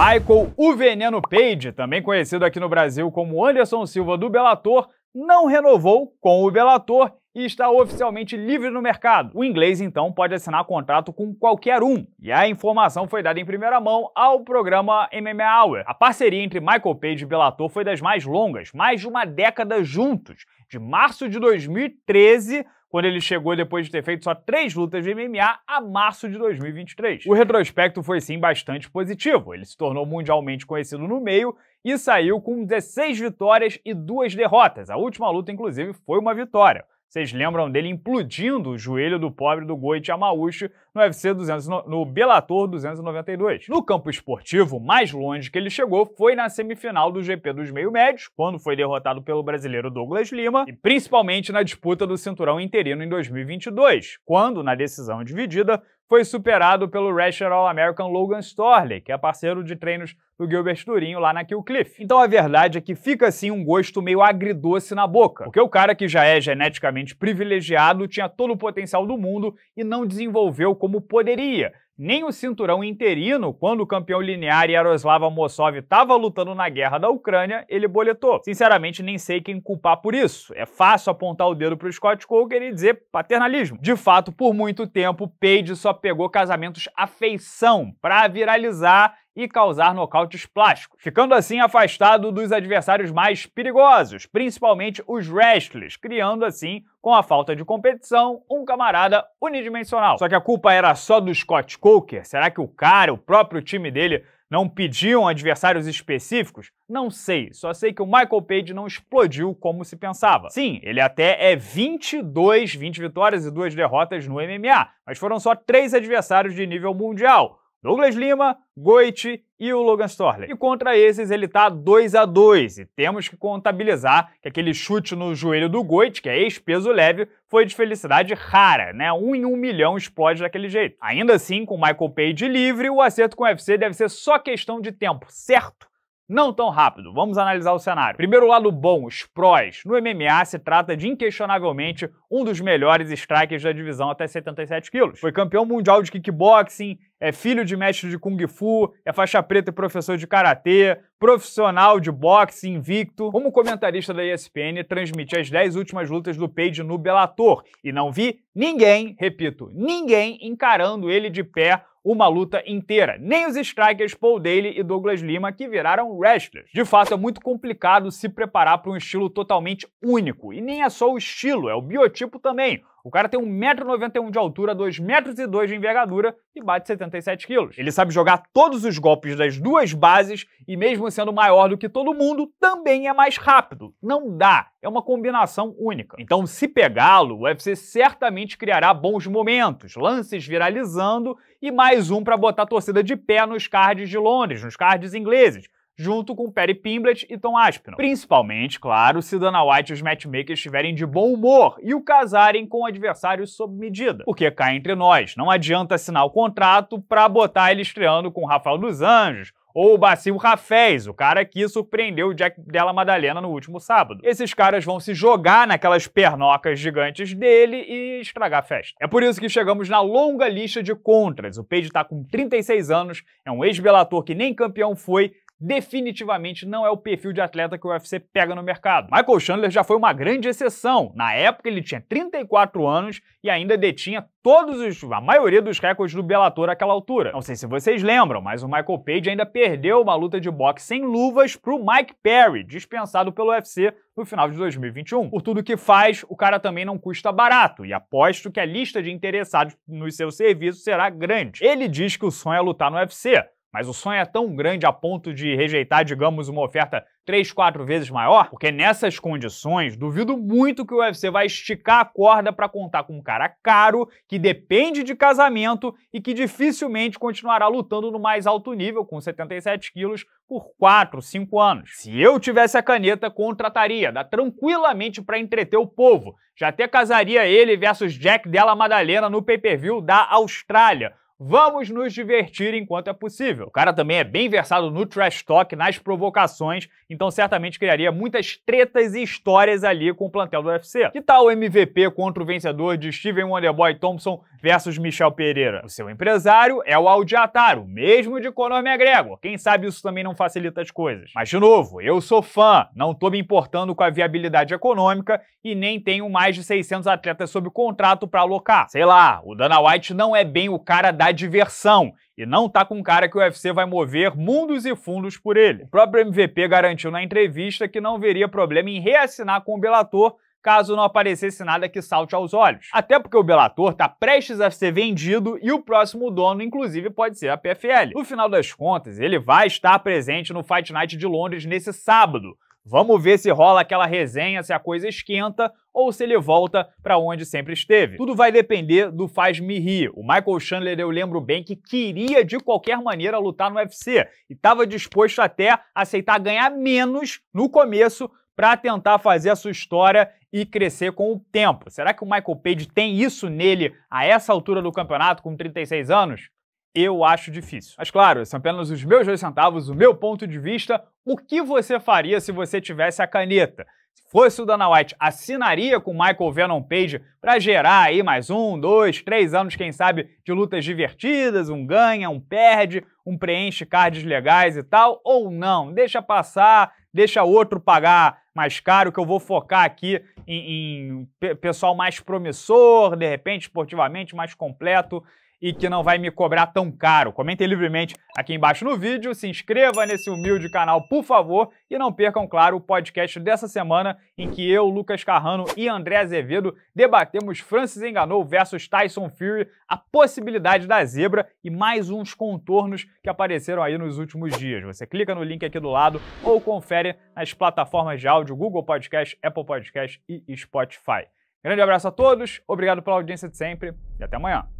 Michael O Veneno Page, também conhecido aqui no Brasil como Anderson Silva do Bellator, não renovou com o Bellator e está oficialmente livre no mercado. O inglês então pode assinar contrato com qualquer um. E a informação foi dada em primeira mão ao programa MMA Hour. A parceria entre Michael Page e Bellator foi das mais longas, mais de uma década juntos, de março de 2013 quando ele chegou depois de ter feito só três lutas de MMA a março de 2023. O retrospecto foi sim bastante positivo. Ele se tornou mundialmente conhecido no meio e saiu com 16 vitórias e duas derrotas. A última luta, inclusive, foi uma vitória. Vocês lembram dele implodindo o joelho do pobre do Goiti Amaucho no UFC 200, no Bellator 292. No campo esportivo, mais longe que ele chegou foi na semifinal do GP dos Meio Médios, quando foi derrotado pelo brasileiro Douglas Lima, e principalmente na disputa do cinturão interino em 2022, quando, na decisão dividida, foi superado pelo Rational All-American Logan Storley, que é parceiro de treinos do Gilbert Durinho lá na Cliff. Então a verdade é que fica assim um gosto meio agridoce na boca, porque o cara que já é geneticamente privilegiado tinha todo o potencial do mundo e não desenvolveu como poderia, nem o cinturão interino, quando o campeão linear Yaroslav Mossov estava lutando na guerra da Ucrânia, ele boletou. Sinceramente, nem sei quem culpar por isso. É fácil apontar o dedo pro Scott Coker e dizer paternalismo. De fato, por muito tempo, Page só pegou casamentos à feição para viralizar e causar nocautes plásticos, ficando assim afastado dos adversários mais perigosos, principalmente os wrestlers, criando assim, com a falta de competição, um camarada unidimensional. Só que a culpa era só do Scott Coker? Será que o cara, o próprio time dele, não pediam adversários específicos? Não sei, só sei que o Michael Page não explodiu como se pensava. Sim, ele até é 22, 20 vitórias e 2 derrotas no MMA, mas foram só três adversários de nível mundial. Douglas Lima, Goiti e o Logan Storley. E contra esses ele tá 2 a 2 e temos que contabilizar que aquele chute no joelho do Goiti, que é ex-peso leve, foi de felicidade rara, né? Um em um milhão explode daquele jeito. Ainda assim, com Michael Page livre, o acerto com o UFC deve ser só questão de tempo, certo? Não tão rápido, vamos analisar o cenário. Primeiro lado bom, os prós. No MMA se trata de inquestionavelmente um dos melhores strikers da divisão até 77 quilos. Foi campeão mundial de kickboxing, é filho de mestre de Kung Fu, é faixa preta e professor de Karatê, profissional de boxe invicto. Como comentarista da ESPN, transmiti as 10 últimas lutas do Page no Bellator e não vi ninguém, repito, ninguém encarando ele de pé uma luta inteira. Nem os strikers Paul Daly e Douglas Lima, que viraram wrestlers. De fato, é muito complicado se preparar para um estilo totalmente único. E nem é só o estilo, é o biotipo também. O cara tem 1,91m de altura, 2,02m de envergadura e bate 77kg. Ele sabe jogar todos os golpes das duas bases e, mesmo sendo maior do que todo mundo, também é mais rápido. Não dá, é uma combinação única. Então, se pegá-lo, o UFC certamente criará bons momentos, lances viralizando e mais um para botar a torcida de pé nos cards de Londres, nos cards ingleses junto com Perry Pimblett e Tom Aspinall. Principalmente, claro, se Dana White e os matchmakers estiverem de bom humor e o casarem com adversários sob medida. Porque cá entre nós, não adianta assinar o contrato pra botar ele estreando com o Rafael dos Anjos, ou o Basil Rafés, o cara que surpreendeu o Jack Della Madalena no último sábado. Esses caras vão se jogar naquelas pernocas gigantes dele e estragar a festa. É por isso que chegamos na longa lista de contras. O Page tá com 36 anos, é um ex-belator que nem campeão foi, definitivamente não é o perfil de atleta que o UFC pega no mercado. Michael Chandler já foi uma grande exceção. Na época ele tinha 34 anos e ainda detinha todos os, a maioria dos recordes do Bellator àquela altura. Não sei se vocês lembram, mas o Michael Page ainda perdeu uma luta de boxe sem luvas pro Mike Perry, dispensado pelo UFC no final de 2021. Por tudo que faz, o cara também não custa barato e aposto que a lista de interessados nos seus serviços será grande. Ele diz que o sonho é lutar no UFC, mas o sonho é tão grande a ponto de rejeitar, digamos, uma oferta três, quatro vezes maior? Porque nessas condições, duvido muito que o UFC vai esticar a corda para contar com um cara caro, que depende de casamento e que dificilmente continuará lutando no mais alto nível, com 77 quilos, por quatro, cinco anos. Se eu tivesse a caneta, contrataria, dá tranquilamente para entreter o povo. Já até casaria ele versus Jack Della Madalena no pay-per-view da Austrália Vamos nos divertir enquanto é possível. O cara também é bem versado no trash talk, nas provocações, então certamente criaria muitas tretas e histórias ali com o plantel do UFC. Que tal o MVP contra o vencedor de Steven Wonderboy Thompson versus Michel Pereira? O seu empresário é o Audiataro, mesmo de Conor McGregor. Quem sabe isso também não facilita as coisas. Mas de novo, eu sou fã, não tô me importando com a viabilidade econômica e nem tenho mais de 600 atletas sob contrato para alocar. Sei lá, o Dana White não é bem o cara da diversão e não tá com cara que o UFC vai mover mundos e fundos por ele. O próprio MVP garantiu na entrevista que não veria problema em reassinar com o Bellator caso não aparecesse nada que salte aos olhos. Até porque o Bellator está prestes a ser vendido e o próximo dono, inclusive, pode ser a PFL. No final das contas, ele vai estar presente no Fight Night de Londres nesse sábado, Vamos ver se rola aquela resenha, se a coisa esquenta ou se ele volta para onde sempre esteve. Tudo vai depender do faz-me rir. O Michael Chandler, eu lembro bem que queria de qualquer maneira lutar no UFC e estava disposto até a aceitar ganhar menos no começo para tentar fazer a sua história e crescer com o tempo. Será que o Michael Page tem isso nele a essa altura do campeonato, com 36 anos? Eu acho difícil. Mas claro, são apenas os meus dois centavos, o meu ponto de vista. O que você faria se você tivesse a caneta? Se fosse o Dana White, assinaria com Michael Venom Page para gerar aí mais um, dois, três anos, quem sabe, de lutas divertidas, um ganha, um perde, um preenche cards legais e tal, ou não? Deixa passar, deixa outro pagar mais caro, que eu vou focar aqui em, em pessoal mais promissor, de repente, esportivamente, mais completo e que não vai me cobrar tão caro. Comentem livremente aqui embaixo no vídeo, se inscreva nesse humilde canal, por favor, e não percam, claro, o podcast dessa semana em que eu, Lucas Carrano e André Azevedo debatemos Francis Enganou versus Tyson Fury, a possibilidade da zebra e mais uns contornos que apareceram aí nos últimos dias. Você clica no link aqui do lado ou confere nas plataformas de áudio Google Podcast, Apple Podcast e Spotify. Grande abraço a todos, obrigado pela audiência de sempre e até amanhã.